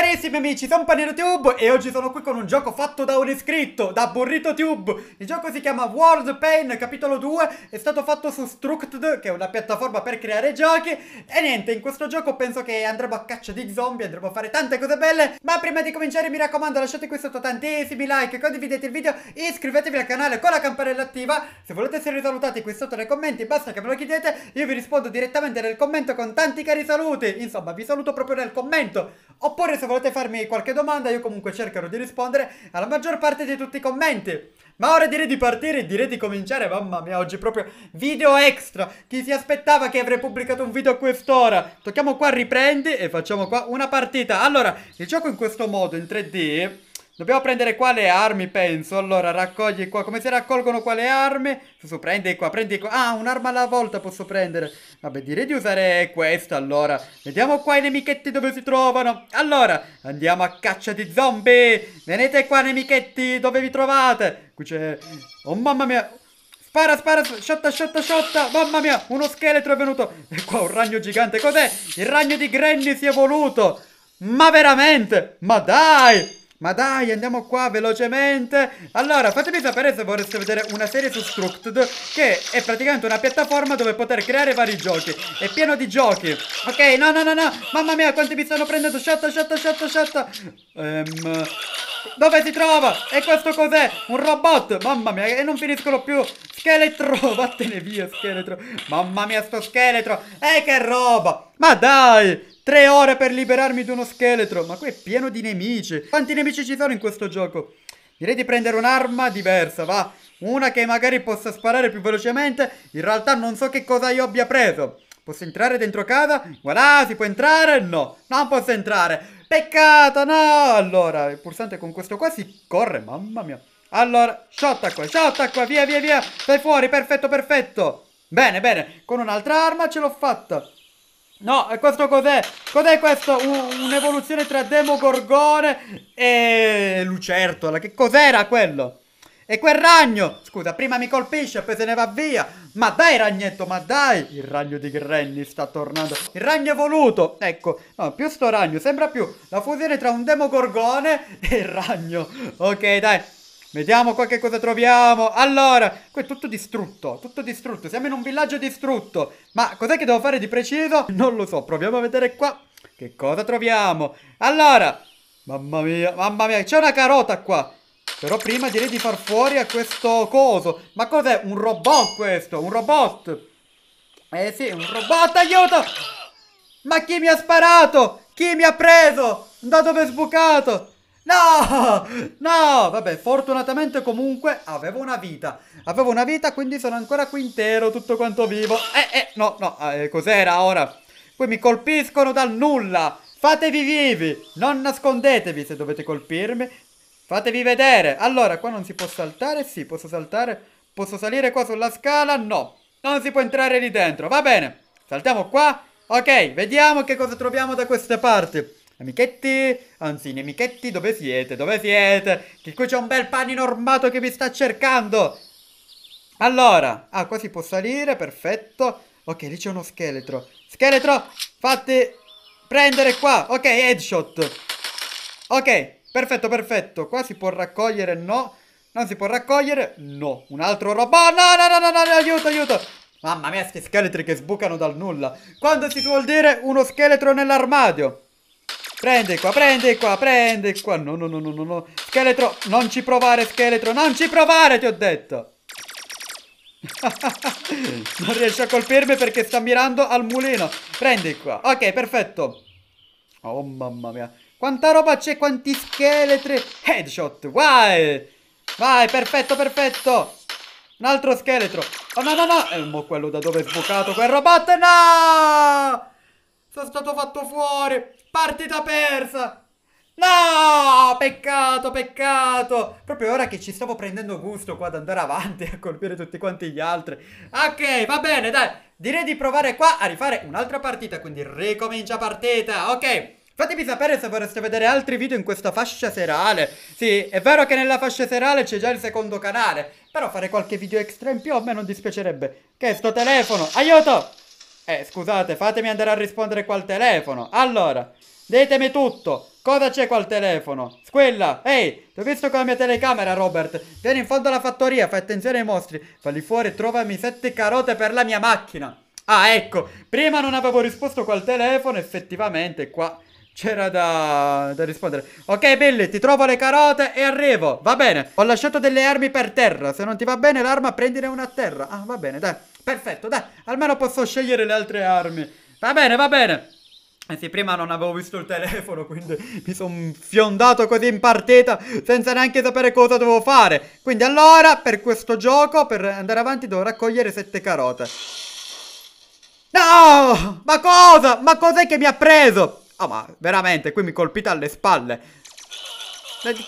carissimi amici, sono PaneroTube e oggi sono qui con un gioco fatto da un iscritto, da BurritoTube. Il gioco si chiama World Pain capitolo 2, è stato fatto su Structed, che è una piattaforma per creare giochi. E niente, in questo gioco penso che andremo a caccia di zombie, andremo a fare tante cose belle. Ma prima di cominciare mi raccomando lasciate qui sotto tantissimi like, condividete il video, iscrivetevi al canale con la campanella attiva. Se volete essere salutati qui sotto nei commenti basta che me lo chiedete, io vi rispondo direttamente nel commento con tanti cari saluti. Insomma vi saluto proprio nel commento. Oppure se volete farmi qualche domanda io comunque cercherò di rispondere alla maggior parte di tutti i commenti. Ma ora direi di partire, direi di cominciare, mamma mia, oggi proprio video extra. Chi si aspettava che avrei pubblicato un video a quest'ora? Tocchiamo qua, riprendi e facciamo qua una partita. Allora, il gioco in questo modo, in 3D... Dobbiamo prendere qua le armi, penso. Allora, raccogli qua. Come si raccolgono qua le armi? Su, prendi qua, prendi qua. Ah, un'arma alla volta posso prendere. Vabbè, direi di usare questa, allora. Vediamo qua i nemichetti dove si trovano. Allora, andiamo a caccia di zombie. Venite qua, nemichetti, dove vi trovate? Qui c'è... Oh, mamma mia. Spara, spara, sciotta, sciotta, sciotta. Mamma mia, uno scheletro è venuto. E qua un ragno gigante. Cos'è? Il ragno di Granny si è voluto. Ma veramente? Ma dai! Ma dai, andiamo qua velocemente. Allora, fatemi sapere se vorreste vedere una serie su Structed, che è praticamente una piattaforma dove poter creare vari giochi. È pieno di giochi. Ok, no, no, no, no. Mamma mia, quanti mi stanno prendendo. Shotta, shotta, shotta, shotta. Ehm... Dove si trova? E questo cos'è? Un robot? Mamma mia, e non finiscono più. Scheletro, vattene via, scheletro. Mamma mia, sto scheletro. E eh, che roba. Ma dai. Tre ore per liberarmi di uno scheletro. Ma qui è pieno di nemici. Quanti nemici ci sono in questo gioco? Direi di prendere un'arma diversa, va. Una che magari possa sparare più velocemente. In realtà non so che cosa io abbia preso. Posso entrare dentro casa? Voilà, si può entrare? No, non posso entrare. Peccato, no! Allora, il pulsante con questo qua si corre, mamma mia. Allora, shot qua, shot qua, via, via, via. Stai fuori, perfetto, perfetto. Bene, bene, con un'altra arma ce l'ho fatta. No, e questo cos'è? Cos'è questo? un'evoluzione tra Demogorgone e Lucertola. Che cos'era quello? E quel ragno? Scusa, prima mi colpisce, poi se ne va via. Ma dai, ragnetto, ma dai! Il ragno di Granny sta tornando. Il ragno evoluto! Ecco, no, più sto ragno, sembra più la fusione tra un Demogorgone e il ragno. Ok, dai. Vediamo qua che cosa troviamo. Allora, qui è tutto distrutto, tutto distrutto. Siamo in un villaggio distrutto. Ma cos'è che devo fare di preciso? Non lo so, proviamo a vedere qua che cosa troviamo. Allora, mamma mia, mamma mia, c'è una carota qua. Però prima direi di far fuori a questo coso. Ma cos'è? Un robot questo, un robot. Eh sì, un robot, aiuto! Ma chi mi ha sparato? Chi mi ha preso? Da dove è sbucato? No! No! Vabbè, fortunatamente comunque avevo una vita. Avevo una vita, quindi sono ancora qui intero, tutto quanto vivo. Eh, eh, no, no, eh, cos'era ora? Poi mi colpiscono dal nulla! Fatevi vivi! Non nascondetevi se dovete colpirmi. Fatevi vedere! Allora, qua non si può saltare? Sì, posso saltare? Posso salire qua sulla scala? No! Non si può entrare lì dentro, va bene! Saltiamo qua! Ok, vediamo che cosa troviamo da queste parti. Amichetti, anzi nemichetti, dove siete? Dove siete? Che qui c'è un bel panino normato che vi sta cercando! Allora, ah qua si può salire, perfetto. Ok, lì c'è uno scheletro. Scheletro, fatti prendere qua. Ok, headshot. Ok, perfetto, perfetto. Qua si può raccogliere, no. Non si può raccogliere, no. Un altro robot, no, no, no, no, no, no aiuto, aiuto. Mamma mia, sti scheletri che sbucano dal nulla. Quando si vuol dire uno scheletro nell'armadio? Prende qua, prende qua, prende qua. No, no, no, no, no, no. Scheletro, non ci provare, scheletro. Non ci provare, ti ho detto. non riesce a colpirmi perché sta mirando al mulino. Prendi qua. Ok, perfetto. Oh, mamma mia. Quanta roba c'è, quanti scheletri. Headshot, vai. Vai, perfetto, perfetto. Un altro scheletro. Oh, no, no, no. E eh, mo quello da dove è sbucato quel robot. No! Sono stato fatto fuori! Partita persa! No! Peccato, peccato! Proprio ora che ci stavo prendendo gusto qua ad andare avanti a colpire tutti quanti gli altri. Ok, va bene, dai! Direi di provare qua a rifare un'altra partita, quindi ricomincia partita, ok? Fatemi sapere se vorreste vedere altri video in questa fascia serale. Sì, è vero che nella fascia serale c'è già il secondo canale, però fare qualche video extra in più a me non dispiacerebbe. Che sto telefono, aiuto! Eh, scusate, fatemi andare a rispondere qua al telefono. Allora, ditemi tutto. Cosa c'è qua al telefono? Squilla! Ehi, ti ho visto con la mia telecamera, Robert. Vieni in fondo alla fattoria, fai attenzione ai mostri. Falli fuori e trovami sette carote per la mia macchina. Ah, ecco, prima non avevo risposto qua al telefono, effettivamente qua c'era da, da, rispondere. Ok, Billy, ti trovo le carote e arrivo. Va bene, ho lasciato delle armi per terra. Se non ti va bene l'arma, prendine una a terra. Ah, va bene, dai. Perfetto, dai, almeno posso scegliere le altre armi. Va bene, va bene. Anzi, eh prima non avevo visto il telefono, quindi mi sono fiondato così in partita senza neanche sapere cosa dovevo fare. Quindi allora, per questo gioco, per andare avanti, devo raccogliere sette carote. No! Ma cosa? Ma cos'è che mi ha preso? oh, ma veramente, qui mi colpite alle spalle.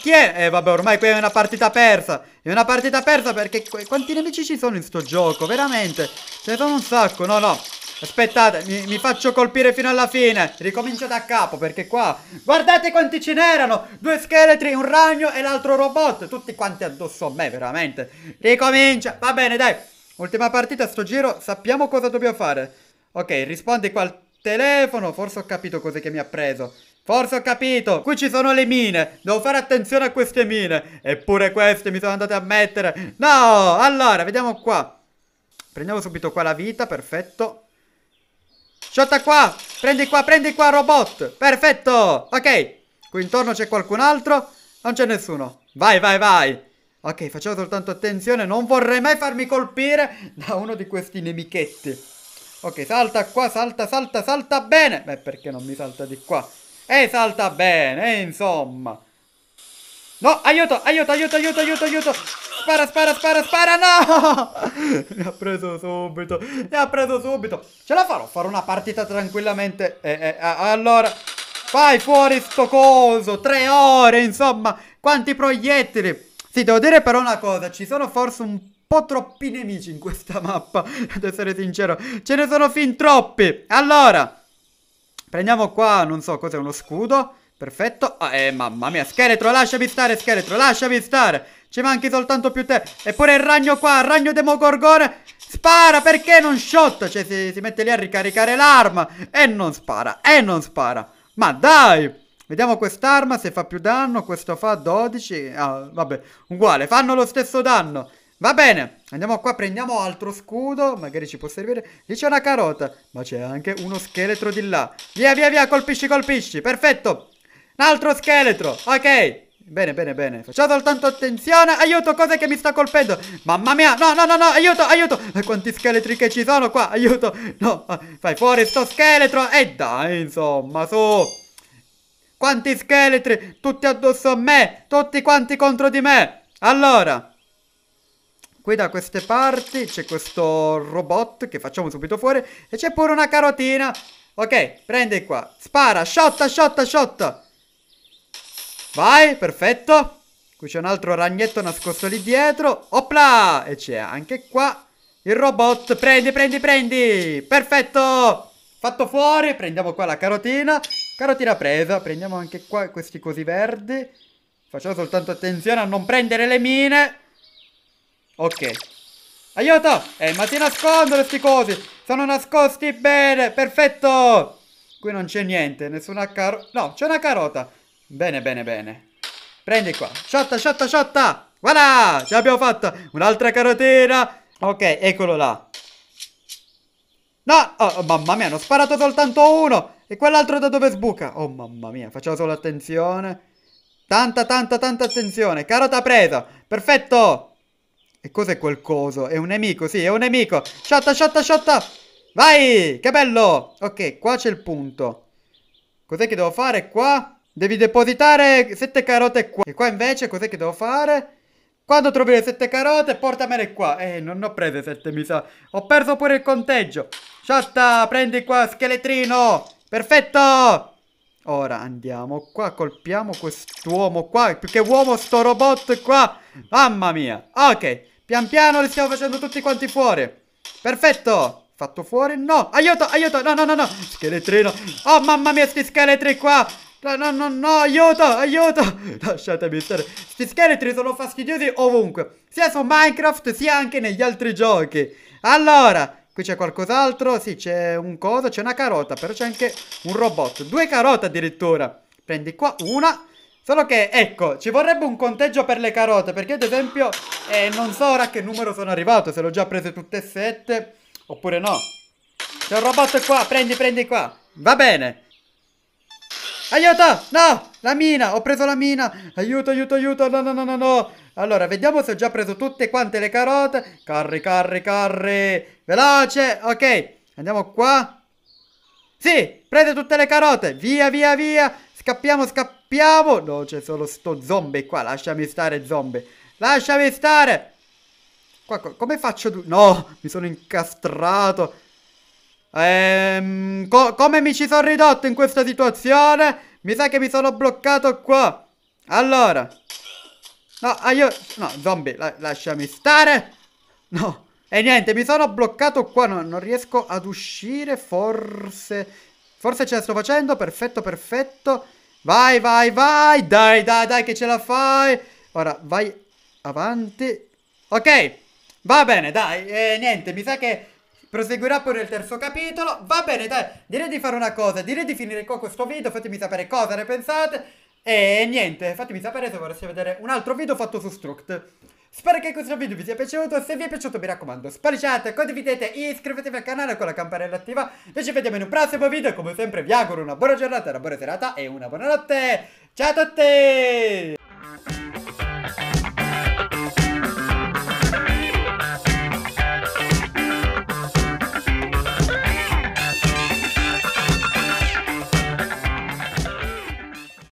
Chi è? Eh vabbè ormai qui è una partita persa È una partita persa perché Quanti nemici ci sono in sto gioco? Veramente Ce ne sono un sacco No no Aspettate mi, mi faccio colpire fino alla fine Ricomincio da capo perché qua Guardate quanti ce n'erano Due scheletri, un ragno e l'altro robot Tutti quanti addosso a me veramente Ricomincia Va bene dai Ultima partita a sto giro Sappiamo cosa dobbiamo fare Ok rispondi qua al telefono Forse ho capito cos'è che mi ha preso Forse ho capito, qui ci sono le mine, devo fare attenzione a queste mine. Eppure queste mi sono andate a mettere. No, allora, vediamo qua. Prendiamo subito qua la vita, perfetto. Sciotta qua, prendi qua, prendi qua, robot. Perfetto, ok. Qui intorno c'è qualcun altro, non c'è nessuno. Vai, vai, vai. Ok, facciamo soltanto attenzione, non vorrei mai farmi colpire da uno di questi nemichetti. Ok, salta qua, salta, salta, salta bene. Beh, perché non mi salta di qua? E salta bene, eh, insomma. No, aiuto, aiuto, aiuto, aiuto, aiuto, aiuto. Spara, spara, spara, spara, no! Mi ha preso subito, mi ha preso subito. Ce la farò, farò una partita tranquillamente. Eh, eh, eh allora, fai fuori sto coso, tre ore, insomma. Quanti proiettili. Sì, devo dire però una cosa, ci sono forse un po' troppi nemici in questa mappa, ad essere sincero. Ce ne sono fin troppi. Allora... Prendiamo qua, non so cos'è, uno scudo. Perfetto. Ah, eh, mamma mia. Scheletro, lasciami stare, scheletro, lasciami stare. Ci manchi soltanto più te. Eppure il ragno qua, il ragno demogorgone. Spara, perché non shot? Cioè, si, si mette lì a ricaricare l'arma. E non spara, e non spara. Ma dai! Vediamo quest'arma se fa più danno, questo fa 12, ah, vabbè, uguale, fanno lo stesso danno. Va bene, andiamo qua, prendiamo altro scudo, magari ci può servire. Lì c'è una carota, ma c'è anche uno scheletro di là. Via, via, via, colpisci, colpisci, perfetto. Un altro scheletro, ok. Bene, bene, bene. Facciamo soltanto attenzione. Aiuto, cos'è che mi sta colpendo? Mamma mia, no, no, no, no, aiuto, aiuto. Quanti scheletri che ci sono qua, aiuto. No, fai fuori sto scheletro. E dai, insomma, su. Quanti scheletri, tutti addosso a me, tutti quanti contro di me. Allora... Qui da queste parti c'è questo robot che facciamo subito fuori. E c'è pure una carotina. Ok, prendi qua. Spara, shotta, shotta, shotta. Vai, perfetto. Qui c'è un altro ragnetto nascosto lì dietro. Opla! E c'è anche qua il robot. Prendi, prendi, prendi. Perfetto. Fatto fuori. Prendiamo qua la carotina. Carotina presa. Prendiamo anche qua questi cosi verdi. Facciamo soltanto attenzione a non prendere le mine. Ok. Aiuto! Eh, ma ti nascondono sti cosi! Sono nascosti bene! Perfetto! Qui non c'è niente, nessuna carota... No, c'è una carota! Bene, bene, bene. Prendi qua. Sciotta, sciotta, sciotta! Voilà! Ce l'abbiamo fatta! Un'altra carotina! Ok, eccolo là. No! Oh, oh, mamma mia, hanno sparato soltanto uno! E quell'altro da dove sbuca? Oh, mamma mia, facciamo solo attenzione. Tanta, tanta, tanta attenzione. Carota presa! Perfetto! E cos'è quel coso? È un nemico, sì, è un nemico. Shotta, shotta, shotta. Vai, che bello. Ok, qua c'è il punto. Cos'è che devo fare qua? Devi depositare sette carote qua. E qua invece cos'è che devo fare? Quando trovi le sette carote, portamele qua. Eh, non ne ho prese sette, mi sa. Ho perso pure il conteggio. Shotta, prendi qua, scheletrino. Perfetto. Ora andiamo qua, colpiamo quest'uomo qua. Più che uomo, sto robot qua. Mamma mia. Ok. Pian piano li stiamo facendo tutti quanti fuori. Perfetto. Fatto fuori? No. Aiuto, aiuto. No, no, no, no. Scheletrino. Oh, mamma mia, sti scheletri qua. No, no, no, no, aiuto, aiuto Lasciatemi stare Sti scheletri sono fastidiosi ovunque Sia su Minecraft sia anche negli altri giochi Allora Qui c'è qualcos'altro Sì, c'è un coso, c'è una carota Però c'è anche un robot Due carote addirittura Prendi qua una Solo che, ecco, ci vorrebbe un conteggio per le carote, perché ad esempio eh, non so ora a che numero sono arrivato, se l'ho già prese tutte e sette, oppure no. C'è un robot qua, prendi, prendi qua. Va bene. Aiuto, no, la mina, ho preso la mina. Aiuto, aiuto, aiuto, no, no, no, no, no. Allora, vediamo se ho già preso tutte quante le carote. Carri, carri, carri. Veloce, ok. Andiamo qua. Sì, prende tutte le carote. Via, via, via. Scappiamo, scappiamo! No, c'è solo sto zombie qua. Lasciami stare, zombie. Lasciami stare! Qua, qua, come faccio... Tu? No, mi sono incastrato. Ehm, co come mi ci sono ridotto in questa situazione? Mi sa che mi sono bloccato qua. Allora. No, aiuto. No, zombie, la lasciami stare. No. E niente, mi sono bloccato qua. No, non riesco ad uscire, forse... Forse ce la sto facendo, perfetto, perfetto. Vai, vai, vai, dai, dai, dai che ce la fai. Ora, vai avanti. Ok, va bene, dai, eh, niente, mi sa che proseguirà pure il terzo capitolo. Va bene, dai, direi di fare una cosa, direi di finire qua questo video, fatemi sapere cosa ne pensate. E niente, fatemi sapere se vorreste vedere un altro video fatto su Struct. Spero che questo video vi sia piaciuto, se vi è piaciuto mi raccomando spaliciate, condividete, iscrivetevi al canale con la campanella attiva. Noi ci vediamo in un prossimo video, come sempre vi auguro una buona giornata, una buona serata e una buona notte. Ciao a tutti!